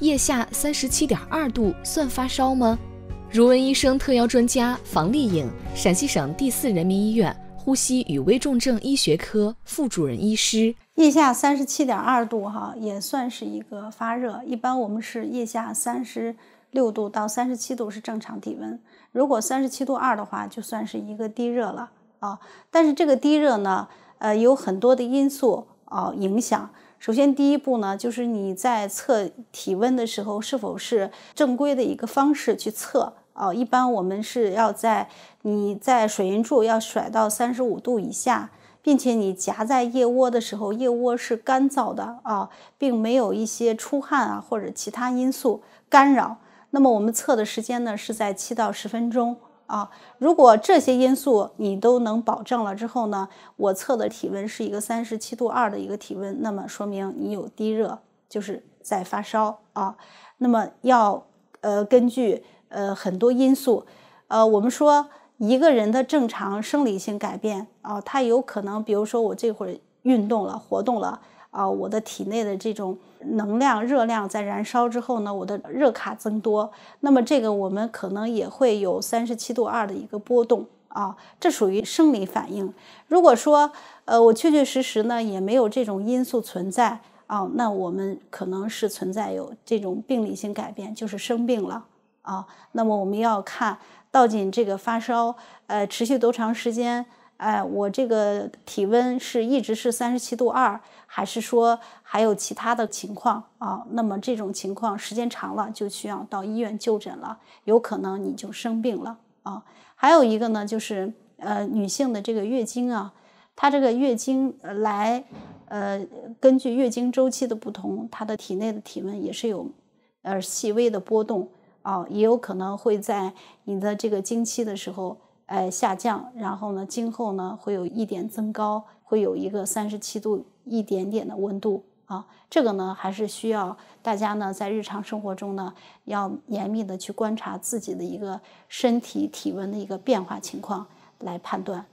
腋下三十七点二度算发烧吗？如闻医生特邀专家房丽颖，陕西省第四人民医院呼吸与危重症医学科副主任医师。腋下三十七点二度，哈，也算是一个发热。一般我们是腋下三十六度到三十七度是正常体温，如果三十七度二的话，就算是一个低热了啊。但是这个低热呢，呃，有很多的因素啊影响。首先，第一步呢，就是你在测体温的时候是否是正规的一个方式去测啊？一般我们是要在你在水银柱要甩到三十五度以下，并且你夹在腋窝的时候，腋窝是干燥的啊，并没有一些出汗啊或者其他因素干扰。那么我们测的时间呢，是在七到十分钟。啊，如果这些因素你都能保证了之后呢，我测的体温是一个三十七度二的一个体温，那么说明你有低热，就是在发烧啊。那么要呃根据呃很多因素，呃我们说一个人的正常生理性改变啊，他有可能比如说我这会儿运动了，活动了。啊，我的体内的这种能量、热量在燃烧之后呢，我的热卡增多，那么这个我们可能也会有三十七度二的一个波动啊，这属于生理反应。如果说，呃，我确确实实呢也没有这种因素存在啊，那我们可能是存在有这种病理性改变，就是生病了啊。那么我们要看，到底这个发烧，呃，持续多长时间？哎，我这个体温是一直是三十七度二，还是说还有其他的情况啊？那么这种情况时间长了，就需要到医院就诊了，有可能你就生病了啊。还有一个呢，就是呃，女性的这个月经啊，她这个月经来，呃，根据月经周期的不同，她的体内的体温也是有呃细微的波动啊，也有可能会在你的这个经期的时候。哎，下降，然后呢，今后呢会有一点增高，会有一个三十七度一点点的温度啊。这个呢，还是需要大家呢在日常生活中呢要严密的去观察自己的一个身体体温的一个变化情况来判断。